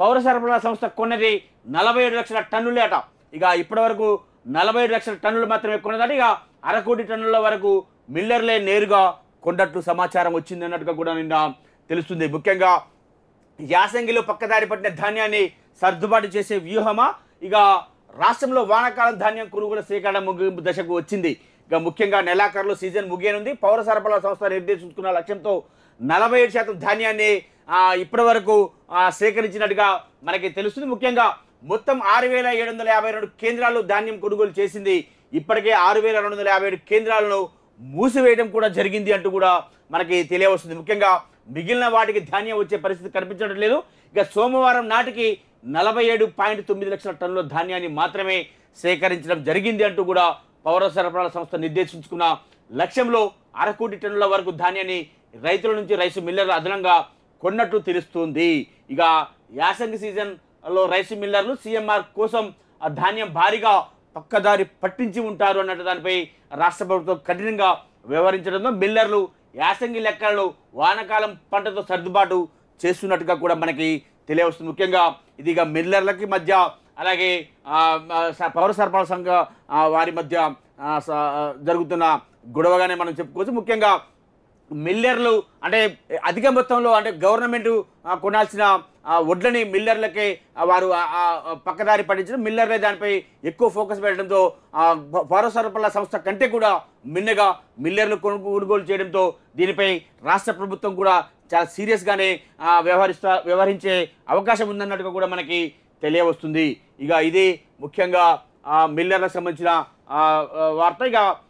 పౌర సరఫరా సంస్థ కొన్నది నలభై ఏడు లక్షల టన్నులేట ఇక ఇప్పటివరకు నలభై ఏడు లక్షల టన్నులు మాత్రమే కొన్నదట ఇక అరకోటి టన్నుల వరకు మిల్లర్లే నేరుగా కొండట్లు సమాచారం వచ్చింది అన్నట్టుగా కూడా నిన్న తెలుస్తుంది ముఖ్యంగా యాసంగిలో పక్కదారి పట్టిన ధాన్యాన్ని సర్దుబాటు చేసే వ్యూహమా ఇక రాష్ట్రంలో వానాకాలం ధాన్యం కొనుగోలు సేకరణ ముగింపు దశకు వచ్చింది ముఖ్యంగా నెలాఖరులో సీజన్ ముగియనుంది పౌర సరఫరా సంస్థ నిర్దేశించుకున్న లక్ష్యంతో నలభై ఏడు శాతం ధాన్యాన్ని ఇప్పటి వరకు సేకరించినట్టుగా మనకి తెలుస్తుంది ముఖ్యంగా మొత్తం ఆరు వేల ఏడు వందల యాభై రెండు కేంద్రాలు ధాన్యం కొనుగోలు చేసింది ఇప్పటికే ఆరు వేల రెండు వందల యాభై ఏడు కేంద్రాలను మూసివేయడం కూడా జరిగింది అంటూ కూడా మనకి తెలియవస్తుంది ముఖ్యంగా మిగిలిన వాటికి ధాన్యం వచ్చే పరిస్థితి కనిపించడం లేదు ఇక సోమవారం నాటికి నలభై ఏడు పాయింట్ తొమ్మిది లక్షల టన్నుల ధాన్యాన్ని మాత్రమే సేకరించడం జరిగింది అంటూ కూడా పౌర సరఫరాల సంస్థ నిర్దేశించుకున్న లక్ష్యంలో అరకోటి టన్నుల వరకు ధాన్యాన్ని రైతుల నుంచి రైసు మిల్లర్లు అదనంగా కొన్నట్లు తెలుస్తుంది ఇక యాసంగి సీజన్లో రైసు మిల్లర్లు సీఎంఆర్ కోసం ఆ ధాన్యం భారీగా పక్కదారి పట్టించి ఉంటారు అన్నట్టు దానిపై రాష్ట్ర ప్రభుత్వం కఠినంగా వ్యవహరించడంతో మిల్లర్లు యాసంగి లెక్కలను వానకాలం పంటతో సర్దుబాటు చేస్తున్నట్టుగా కూడా మనకి తెలియవస్తుంది ముఖ్యంగా ఇది ఇక మిల్లర్లకి మధ్య అలాగే పౌర సరఫరా సంఘ వారి మధ్య జరుగుతున్న గొడవగానే మనం చెప్పుకోవచ్చు ముఖ్యంగా మిల్లర్లు అంటే అధిక మొత్తంలో అంటే గవర్నమెంట్ కొనాల్సిన వడ్లని మిల్లర్లకే వారు పక్కదారి పట్టించడం మిల్లర్లే దానిపై ఎక్కువ ఫోకస్ పెట్టడంతో పౌర సరఫరా సంస్థ కంటే కూడా మిన్నగా మిల్లర్లు కొనుగోలు చేయడంతో దీనిపై రాష్ట్ర ప్రభుత్వం కూడా చాలా సీరియస్గానే వ్యవహరిస్తా వ్యవహరించే అవకాశం ఉందన్నట్టుగా కూడా మనకి తెలియవస్తుంది ఇక ఇది ముఖ్యంగా మిల్లర్లకు సంబంధించిన వార్త ఇక